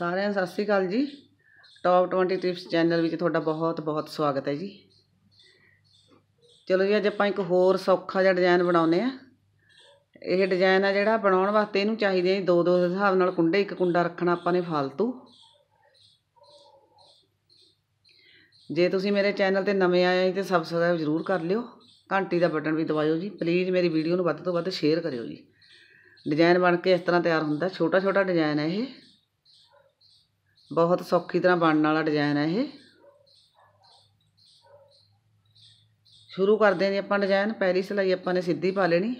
ਸਾਰਿਆਂ ਸਤਿ ਸ੍ਰੀ ਅਕਾਲ ਜੀ ਟੌਪ 20 ਟਿਪਸ ਚੈਨਲ ਵਿੱਚ ਤੁਹਾਡਾ ਬਹੁਤ ਬਹੁਤ ਸਵਾਗਤ ਹੈ ਜੀ ਚਲੋ ਜੀ ਅੱਜ ਆਪਾਂ ਇੱਕ ਹੋਰ ਸੌਖਾ ਜਿਹਾ ਡਿਜ਼ਾਈਨ ਬਣਾਉਨੇ ਆ ਇਹ ਡਿਜ਼ਾਈਨ ਆ ਜਿਹੜਾ ਬਣਾਉਣ ਵਾਸਤੇ ਇਹਨੂੰ ਚਾਹੀਦੇ ਆ ਦੋ ਦੋ ਦੇ ਹਿਸਾਬ ਨਾਲ ਕੁੰਡੇ ਇੱਕ ਕੁੰਡਾ ਰੱਖਣਾ ਆਪਾਂ ਨੇ ਫालतू ਜੇ ਤੁਸੀਂ ਮੇਰੇ ਚੈਨਲ ਤੇ ਨਵੇਂ ਆਏ ਹੋ ਤੇ ਸਬਸਕ੍ਰਾਈਬ ਜ਼ਰੂਰ ਕਰ ਲਿਓ ਘੰਟੀ ਦਾ ਬਟਨ ਵੀ ਦਬਾਇਓ ਜੀ ਪਲੀਜ਼ ਮੇਰੀ ਵੀਡੀਓ ਨੂੰ ਵੱਧ ਤੋਂ ਵੱਧ ਸ਼ੇਅਰ ਕਰਿਓ ਜੀ ਡਿਜ਼ਾਈਨ ਬਣ ਕੇ ਇਸ ਤਰ੍ਹਾਂ ਤਿਆਰ ਹੁੰਦਾ ਛੋਟਾ ਛੋਟਾ ਡਿਜ਼ਾਈਨ ਹੈ ਇਹ ਬਹੁਤ ਸੌਖੀ ਤਰ੍ਹਾਂ ਬਣਨ ਵਾਲਾ ਡਿਜ਼ਾਈਨ ਹੈ ਇਹ ਸ਼ੁਰੂ ਕਰਦੇ ਹਾਂ ਜੀ ਆਪਾਂ ਡਿਜ਼ਾਈਨ ਪਹਿਲੀ ਸਲਾਈ ਆਪਾਂ ਨੇ ਸਿੱਧੀ ਪਾ ਲੈਣੀ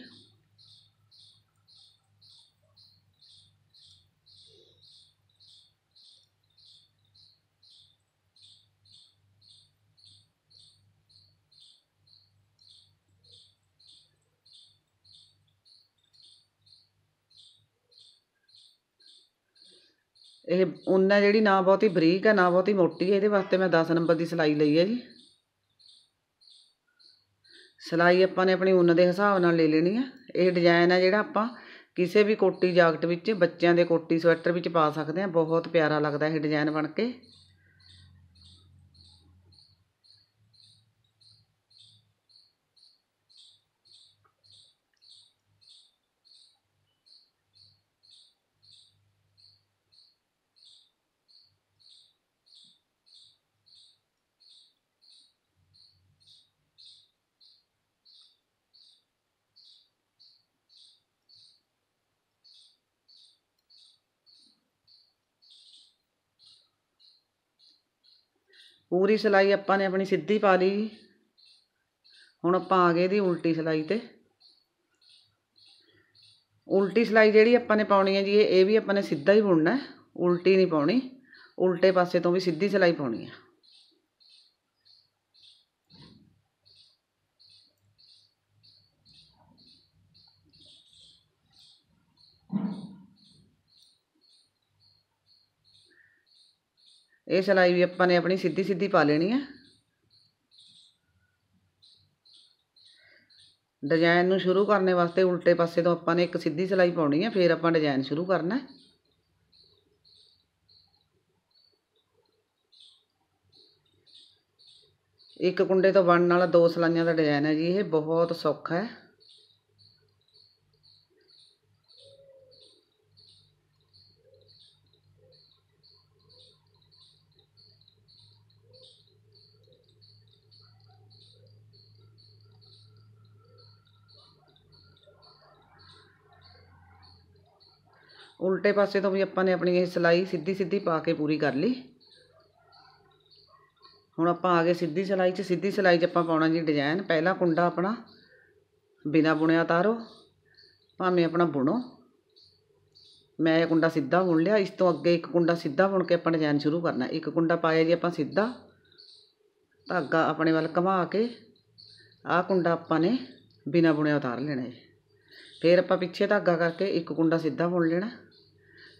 ਇਹ ਉਨ ਹੈ ਜਿਹੜੀ ਨਾ ਬਹੁਤੀ ਬਰੀਕ ਹੈ ਨਾ ਬਹੁਤੀ ਮੋਟੀ ਹੈ ਇਹਦੇ ਵਾਸਤੇ ਮੈਂ 10 ਨੰਬਰ ਦੀ ਸਿਲਾਈ ਲਈ ਹੈ ਜੀ ਸਿਲਾਈ ਆਪਾਂ ਨੇ ਆਪਣੀ ਉਨ ਦੇ ਹਿਸਾਬ ਨਾਲ ਲੈ ਲੈਣੀ ਹੈ ਇਹ ਡਿਜ਼ਾਈਨ ਹੈ ਜਿਹੜਾ ਆਪਾਂ ਕਿਸੇ ਵੀ ਕੋਟੀ ਜਾਕਟ ਵਿੱਚ ਬੱਚਿਆਂ ਦੇ ਕੋਟੀ ਸਵੈਟਰ ਵਿੱਚ ਪਾ ਸਕਦੇ ਹਾਂ ਬਹੁਤ ਪਿਆਰਾ ਲੱਗਦਾ ਇਹ ਡਿਜ਼ਾਈਨ ਬਣ ਕੇ ਪੂਰੀ ਸਿਲਾਈ ਆਪਾਂ ਨੇ ਆਪਣੀ ਸਿੱਧੀ ਪਾ ਲਈ ਹੁਣ ਆਪਾਂ ਆ ਗਏ ਦੀ ਉਲਟੀ ਸਿਲਾਈ ਤੇ ਉਲਟੀ ਸਿਲਾਈ ਜਿਹੜੀ ਆਪਾਂ ਨੇ ਪਾਉਣੀ ਹੈ ਜੀ ਇਹ ਵੀ ਆਪਾਂ ਨੇ ਸਿੱਧਾ ਹੀ ਬੁਣਨਾ ਉਲਟੀ ਨਹੀਂ ਪਾਉਣੀ ਉਲਟੇ ਪਾਸੇ ਤੋਂ ਵੀ ਸਿੱਧੀ ਸਿਲਾਈ ਪਾਉਣੀ ਹੈ ਇਹ ਸਲਾਈ ਵੀ ਆਪਾਂ ਨੇ ਆਪਣੀ ਸਿੱਧੀ ਸਿੱਧੀ ਪਾ ਲੈਣੀ ਹੈ ਡਿਜ਼ਾਈਨ ਨੂੰ ਸ਼ੁਰੂ ਕਰਨੇ ਵਾਸਤੇ ਉਲਟੇ ਪਾਸੇ ਤੋਂ ਆਪਾਂ ਨੇ ਇੱਕ ਸਿੱਧੀ ਸਲਾਈ ਪਾਉਣੀ ਹੈ ਫਿਰ ਆਪਾਂ ਡਿਜ਼ਾਈਨ ਸ਼ੁਰੂ ਕਰਨਾ ਹੈ ਇੱਕ ਕੁੰਡੇ ਤੋਂ ਬਣਨ ਵਾਲਾ ਦੋ ਸਲਾਈਆਂ ਦਾ ਡਿਜ਼ਾਈਨ ਹੈ ਜੀ ਇਹ ਬਹੁਤ ਸੌਖਾ ਹੈ ਉਲਟੇ ਪਾਸੇ ਤੋਂ ਵੀ ਆਪਾਂ ਨੇ ਆਪਣੀ ਇਹ ਸਲਾਈ ਸਿੱਧੀ ਸਿੱਧੀ ਪਾ ਕੇ ਪੂਰੀ ਕਰ ਲਈ ਹੁਣ ਆਪਾਂ ਆ ਗਏ ਸਿੱਧੀ ਸਲਾਈ 'ਚ ਸਿੱਧੀ ਸਲਾਈ 'ਚ ਆਪਾਂ ਪਾਉਣਾ ਜੀ ਡਿਜ਼ਾਈਨ ਪਹਿਲਾ ਕੁੰਡਾ ਆਪਣਾ ਬਿਨਾ ਬੁਣਿਆ ਤਾਰੋ ਭਾਵੇਂ ਆਪਣਾ ਬੁਣੋ ਮੈਂ ਇਹ ਕੁੰਡਾ ਸਿੱਧਾ ਬੁਣ ਲਿਆ ਇਸ ਤੋਂ ਅੱਗੇ ਇੱਕ ਕੁੰਡਾ ਸਿੱਧਾ ਬੁਣ ਕੇ ਆਪਾਂ ਡਿਜ਼ਾਈਨ ਸ਼ੁਰੂ ਕਰਨਾ ਇੱਕ ਕੁੰਡਾ ਪਾਇਆ ਜੀ ਆਪਾਂ ਸਿੱਧਾ ਧਾਗਾ ਆਪਣੇ ਵੱਲ ਘੁਮਾ ਕੇ ਆਹ ਕੁੰਡਾ ਆਪਾਂ ਨੇ ਬਿਨਾ ਬੁਣਿਆ ਉਤਾਰ ਲੈਣਾ ਹੈ ਫਿਰ ਆਪਾਂ ਪਿੱਛੇ ਧਾਗਾ ਕਰਕੇ ਇੱਕ ਕੁੰਡਾ ਸਿੱਧਾ ਬੁਣ ਲੈਣਾ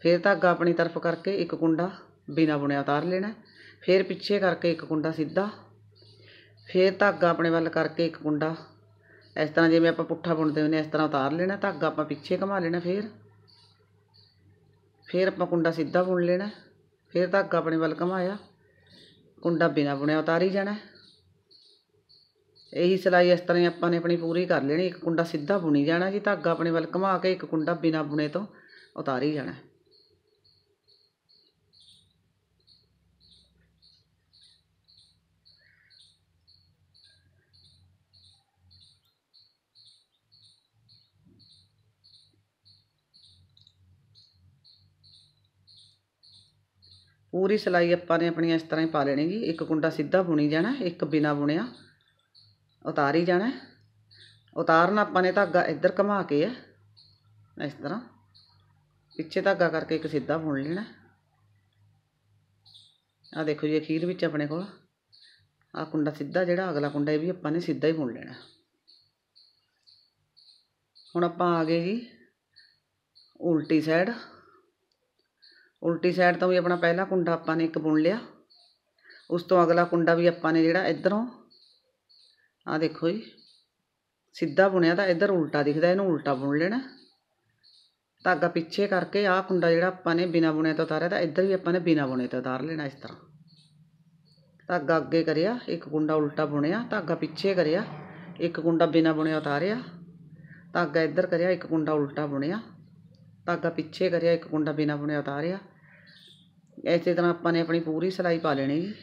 ਫਿਰ ਧਾਗਾ ਆਪਣੀ ਤਰਫ ਕਰਕੇ ਇੱਕ ਕੁੰਡਾ ਬਿਨਾ ਬੁਣਿਆ ਉਤਾਰ ਲੈਣਾ ਫਿਰ ਪਿੱਛੇ ਕਰਕੇ ਇੱਕ ਕੁੰਡਾ ਸਿੱਧਾ ਫਿਰ ਧਾਗਾ ਆਪਣੇ ਵੱਲ ਕਰਕੇ ਇੱਕ ਕੁੰਡਾ ਇਸ ਤਰ੍ਹਾਂ ਜਿਵੇਂ ਆਪਾਂ ਪੁੱਠਾ ਬੁਣਦੇ ਹੁੰਦੇ ਇਸ ਤਰ੍ਹਾਂ ਉਤਾਰ ਲੈਣਾ ਧਾਗਾ ਆਪਾਂ ਪਿੱਛੇ ਘੁਮਾ ਲੈਣਾ ਫਿਰ ਫਿਰ ਆਪਾਂ ਕੁੰਡਾ ਸਿੱਧਾ ਬੁਣ ਲੈਣਾ ਫਿਰ ਧਾਗਾ ਆਪਣੇ ਵੱਲ ਘਮਾਇਆ ਕੁੰਡਾ ਬਿਨਾ ਬੁਣਿਆ ਉਤਾਰੀ ਜਾਣਾ ਇਹੀ ਸਿਲਾਈ ਇਸ ਤਰ੍ਹਾਂ ਆਪਾਂ ਨੇ ਆਪਣੀ ਪੂਰੀ ਕਰ ਲੈਣੀ ਇੱਕ ਕੁੰਡਾ ਸਿੱਧਾ ਬੁਣੀ ਜਾਣਾ ਜੀ ਧਾਗਾ ਆਪਣੇ ਵੱਲ ਘਮਾ ਕੇ ਇੱਕ ਕੁੰਡਾ ਬਿਨਾ ਬੁਣੇ ਤੋਂ ਉਤਾਰੀ ਜਾਣਾ ਪੂਰੀ ਸਲਾਈ ਆਪਾਂ ਨੇ ਆਪਣੀ ਇਸ ਤਰ੍ਹਾਂ ਹੀ ਪਾ ਲੈਣੀ ਜੀ ਇੱਕ ਕੁੰਡਾ ਸਿੱਧਾ ਬੁਣੀ ਜਾਣਾ ਇੱਕ ਬਿਨਾ ਬੁਣਿਆ ਉਤਾਰੀ ਜਾਣਾ ਉਤਾਰਨਾ ਆਪਾਂ ਨੇ ਧਾਗਾ ਇੱਧਰ ਘੁਮਾ ਕੇ ਐ ਇਸ ਤਰ੍ਹਾਂ ਪਿੱਛੇ ਧਾਗਾ ਕਰਕੇ ਇੱਕ ਸਿੱਧਾ ਬੁਣ ਲੈਣਾ ਆ ਦੇਖੋ ਜੀ ਅਖੀਰ ਵਿੱਚ ਆਪਣੇ ਕੋਲ ਆ ਕੁੰਡਾ ਸਿੱਧਾ ਜਿਹੜਾ ਅਗਲਾ ਕੁੰਡਾ ਇਹ ਵੀ ਆਪਾਂ ਨੇ ਸਿੱਧਾ ਹੀ ਬੁਣ ਲੈਣਾ ਹੁਣ ਆਪਾਂ ਆ ਗਏ ਜੀ ਉਲਟੀ ਸਾਈਡ ਉਲਟੀ ਸਾਈਡ ਤੋਂ ਵੀ ਆਪਣਾ ਪਹਿਲਾ ਕੁੰਡਾ ਆਪਾਂ ਨੇ ਇੱਕ ਬੁਣ ਲਿਆ ਉਸ ਤੋਂ ਅਗਲਾ ਕੁੰਡਾ ਵੀ ਆਪਾਂ ਨੇ ਜਿਹੜਾ ਇਧਰੋਂ ਆ ਦੇਖੋ ਜੀ ਸਿੱਧਾ ਬੁਣਿਆ ਤਾਂ ਇਧਰ ਉਲਟਾ ਦਿਖਦਾ ਇਹਨੂੰ ਉਲਟਾ ਬੁਣ ਲੈਣਾ ਧਾਗਾ ਪਿੱਛੇ ਕਰਕੇ ਆਹ ਕੁੰਡਾ ਜਿਹੜਾ ਆਪਾਂ ਨੇ ਬਿਨਾ ਬੁਣਿਆ ਤੋਂ ਉਤਾਰਿਆ ਤਾਂ ਇੱਧਰ ਵੀ ਆਪਾਂ ਨੇ ਬਿਨਾ ਬੁਣੇ ਤੋਂ ਉਤਾਰ ਲੈਣਾ ਇਸ ਤਰ੍ਹਾਂ ਧਾਗਾ ਅੱਗੇ ਕਰਿਆ ਇੱਕ ਕੁੰਡਾ ਉਲਟਾ ਬੁਣਿਆ ਧਾਗਾ ਪਿੱਛੇ ਕਰਿਆ ਇੱਕ ਕੁੰਡਾ ਬਿਨਾ ਬੁਣਿਆ ਉਤਾਰਿਆ ਧਾਗਾ ਇੱਧਰ ਕਰਿਆ ਇੱਕ ਕੁੰਡਾ ਉਲਟਾ ਬੁਣਿਆ ਧਾਗਾ ਪਿੱਛੇ ਕਰਿਆ ਇੱਕ ਕੁੰਡਾ ਬਿਨਾ ਬੁਣਿਆ ਉਤਾਰਿਆ ਇਸੇ ਤਰ੍ਹਾਂ ਆਪਾਂ ਨੇ ਆਪਣੀ ਪੂਰੀ ਸਿਲਾਈ ਪਾ ਲੈਣੀ ਜੀ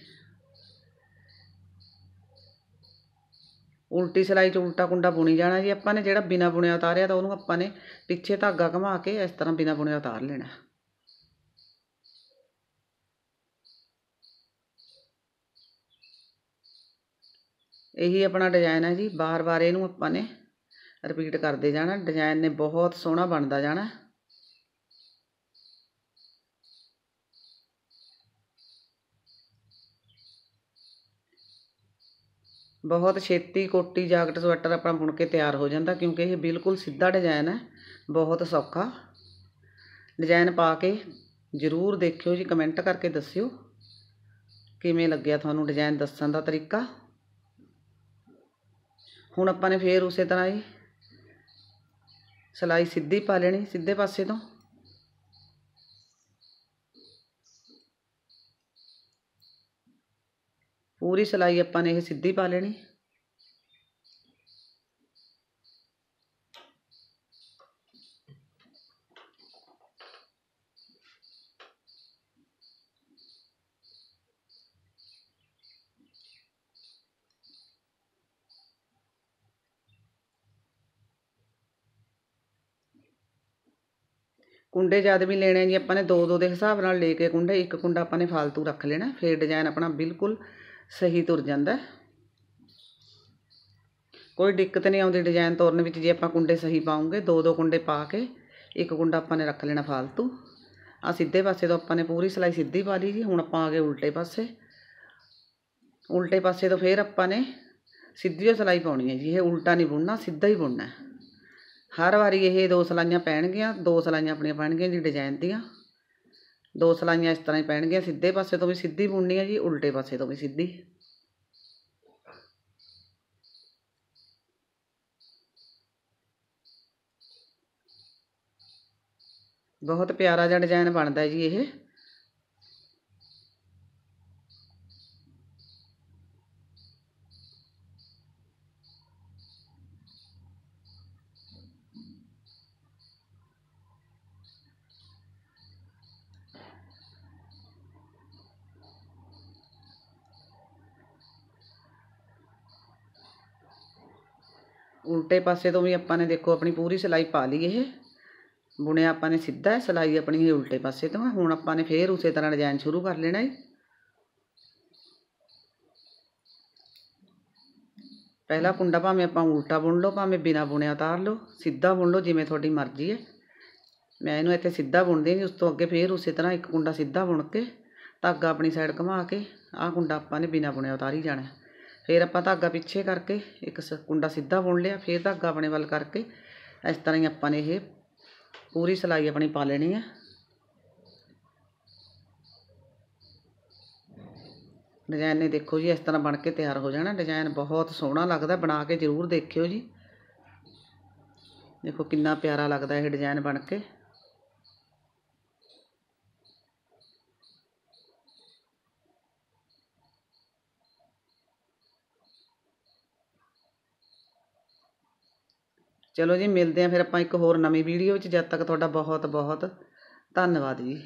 ਉਲਟੀ ਸਿਲਾਈ 'ਚ ਉਲਟਾ ਕੁੰਡਾ ਬੁਣੀ ਜਾਣਾ ਜੀ ਆਪਾਂ ਨੇ ਜਿਹੜਾ ਬਿਨਾ ਬੁਣਿਆ ਉਤਾਰਿਆ ਤਾਂ ਉਹਨੂੰ ਆਪਾਂ ਨੇ ਪਿੱਛੇ ਧਾਗਾ ਘੁਮਾ ਕੇ ਇਸ ਤਰ੍ਹਾਂ ਬਿਨਾ ਬੁਣਿਆ ਉਤਾਰ ਲੈਣਾ ਇਹੀ ਆਪਣਾ ਡਿਜ਼ਾਈਨ ਹੈ ਜੀ ਬਾਰ-ਬਾਰ ਇਹਨੂੰ ਆਪਾਂ ਨੇ ਰਿਪੀਟ ਕਰਦੇ ਜਾਣਾ ਡਿਜ਼ਾਈਨ ਨੇ ਬਹੁਤ ਸੋਹਣਾ ਬਣਦਾ ਜਾਣਾ ਬਹੁਤ ਛੇਤੀ ਕੋਟੀ ਜਾਕਟ ਸਵੈਟਰ ਆਪਣਾ ਬੁਣ ਕੇ ਤਿਆਰ ਹੋ ਜਾਂਦਾ ਕਿਉਂਕਿ ਇਹ ਬਿਲਕੁਲ ਸਿੱਧਾ ਡਿਜ਼ਾਈਨ ਹੈ ਬਹੁਤ ਸੌਖਾ ਡਿਜ਼ਾਈਨ ਪਾ ਕੇ ਜ਼ਰੂਰ ਦੇਖਿਓ ਜੀ ਕਮੈਂਟ ਕਰਕੇ ਦੱਸਿਓ ਕਿਵੇਂ ਲੱਗਿਆ ਤੁਹਾਨੂੰ ਡਿਜ਼ਾਈਨ ਦੱਸਣ ਦਾ ਤਰੀਕਾ ਹੁਣ ਆਪਾਂ ਨੇ ਫੇਰ ਉਸੇ ਤਰ੍ਹਾਂ ਹੀ ਸਲਾਈ ਸਿੱਧੀ ਪਾ ਲੈਣੀ ਸਿੱਧੇ ਪਾਸੇ ਤੋਂ पूरी सिलाई अपने यह सीधी पा लेनी कुंडे जद भी लेने जी अपने दो दो के हिसाब न लेके कुंडे एक कुंडा अपने फालतू रख लेना फिर डिजाइन अपना बिल्कुल ਸਹੀ ਤੁਰ ਜਾਂਦਾ ਕੋਈ ਦਿੱਕਤ ਨਹੀਂ ਆਉਂਦੀ ਡਿਜ਼ਾਈਨ ਤੋਰਨ ਵਿੱਚ ਜੇ ਆਪਾਂ ਕੁੰਡੇ ਸਹੀ ਪਾਉਂਗੇ ਦੋ ਦੋ ਕੁੰਡੇ ਪਾ ਕੇ ਇੱਕ ਕੁੰਡਾ ਆਪਾਂ ਨੇ ਰੱਖ ਲੈਣਾ ਫਾਲਤੂ ਆ ਸਿੱਧੇ ਪਾਸੇ ਤੋਂ ਆਪਾਂ ਨੇ ਪੂਰੀ ਸਲਾਈ ਸਿੱਧੀ ਪਾ ਲਈ ਜੀ ਹੁਣ ਆਪਾਂ ਆ ਗਏ ਉਲਟੇ ਪਾਸੇ ਉਲਟੇ ਪਾਸੇ ਤੋਂ ਫੇਰ ਆਪਾਂ ਨੇ ਸਿੱਧੀ ਸਲਾਈ ਪਾਉਣੀ ਹੈ ਜੀ ਇਹ ਉਲਟਾ ਨਹੀਂ ਬੁਣਨਾ ਸਿੱਧਾ ਹੀ ਬੁਣਨਾ ਹਰ ਵਾਰੀ ਇਹ ਦੋ ਸਲਾਈਆਂ ਪੈਣਗੀਆਂ ਦੋ ਸਲਾਈਆਂ ਆਪਣੀਆਂ ਪੈਣਗੀਆਂ ਜੀ ਡਿਜ਼ਾਈਨ ਦੀਆਂ ਦੋ ਸਲਾਈਆਂ ਇਸ ਤਰ੍ਹਾਂ ਹੀ ਪੈਣਗੀਆਂ ਸਿੱਧੇ ਪਾਸੇ ਤੋਂ ਵੀ ਸਿੱਧੀ ਬੁਣਨੀ ਹੈ ਜੀ ਉਲਟੇ ਪਾਸੇ ਤੋਂ ਵੀ ਸਿੱਧੀ ਬਹੁਤ ਪਿਆਰਾ ਜਿਹਾ ਡਿਜ਼ਾਈਨ ਬਣਦਾ ਜੀ ਇਹ ਉਲਟੇ ਪਾਸੇ ਤੋਂ ਵੀ ਆਪਾਂ ਨੇ ਦੇਖੋ ਆਪਣੀ ਪੂਰੀ ਸਿਲਾਈ ਪਾ ਲਈ ਇਹ ਬੁਣਿਆ ਆਪਾਂ ਨੇ ਸਿੱਧਾ ਹੈ ਸਿਲਾਈ ਆਪਣੀ ਉਲਟੇ ਪਾਸੇ ਤੋਂ ਹੁਣ ਆਪਾਂ ਨੇ ਫੇਰ ਉਸੇ ਤਰ੍ਹਾਂ ਡਿਜ਼ਾਈਨ ਸ਼ੁਰੂ ਕਰ ਲੈਣਾ ਹੈ ਪਹਿਲਾ ਕੁੰਡਾ ਭਾਵੇਂ ਆਪਾਂ ਉਲਟਾ ਬੁਣ ਲਓ ਭਾਵੇਂ ਬਿਨਾ ਬੁਣਿਆ ਉਤਾਰ ਲਓ ਸਿੱਧਾ ਬੁਣ ਲਓ ਜਿਵੇਂ ਤੁਹਾਡੀ ਮਰਜ਼ੀ ਹੈ ਮੈਂ ਇਹਨੂੰ ਇੱਥੇ ਸਿੱਧਾ ਬੁਣ ਦੇਗੀ ਉਸ ਤੋਂ ਅੱਗੇ ਫੇਰ ਉਸੇ ਤਰ੍ਹਾਂ ਇੱਕ ਕੁੰਡਾ ਸਿੱਧਾ ਬੁਣ ਕੇ ਧਾਗਾ ਆਪਣੀ ਸਾਈਡ ਘੁਮਾ ਕੇ ਆਹ ਕੁੰਡਾ ਆਪਾਂ ਨੇ ਬਿਨਾ ਬੁਣਿਆ ਉਤਾਰੀ ਜਾਣਾ ਫਿਰ ਆਪਾਂ ਧਾਗਾ ਪਿੱਛੇ ਕਰਕੇ ਇੱਕ ਕੁੰਡਾ ਸਿੱਧਾ ਬੁਣ ਲਿਆ ਫਿਰ ਧਾਗਾ ਆਪਣੇ ਵੱਲ ਕਰਕੇ ਇਸ ਤਰ੍ਹਾਂ ਹੀ ਆਪਾਂ ਨੇ ਇਹ ਪੂਰੀ ਸਲਾਈ ਆਪਣੀ ਪਾ ਲੈਣੀ ਹੈ ਡਿਜ਼ਾਈਨ ਨੇ ਦੇਖੋ ਜੀ ਇਸ ਤਰ੍ਹਾਂ ਬਣ ਕੇ ਤਿਆਰ ਹੋ ਜਾਣਾ ਡਿਜ਼ਾਈਨ ਬਹੁਤ ਸੋਹਣਾ ਲੱਗਦਾ ਬਣਾ ਕੇ ਜ਼ਰੂਰ ਦੇਖਿਓ ਜੀ ਦੇਖੋ ਕਿੰਨਾ ਪਿਆਰਾ ਲੱਗਦਾ ਇਹ ਡਿਜ਼ਾਈਨ ਬਣ ਕੇ ਚਲੋ ਜੀ ਮਿਲਦੇ ਹਾਂ ਫਿਰ ਆਪਾਂ ਇੱਕ ਹੋਰ ਨਵੀਂ ਵੀਡੀਓ 'ਚ ਜਦ ਤੱਕ ਤੁਹਾਡਾ ਬਹੁਤ ਬਹੁਤ ਧੰਨਵਾਦ ਜੀ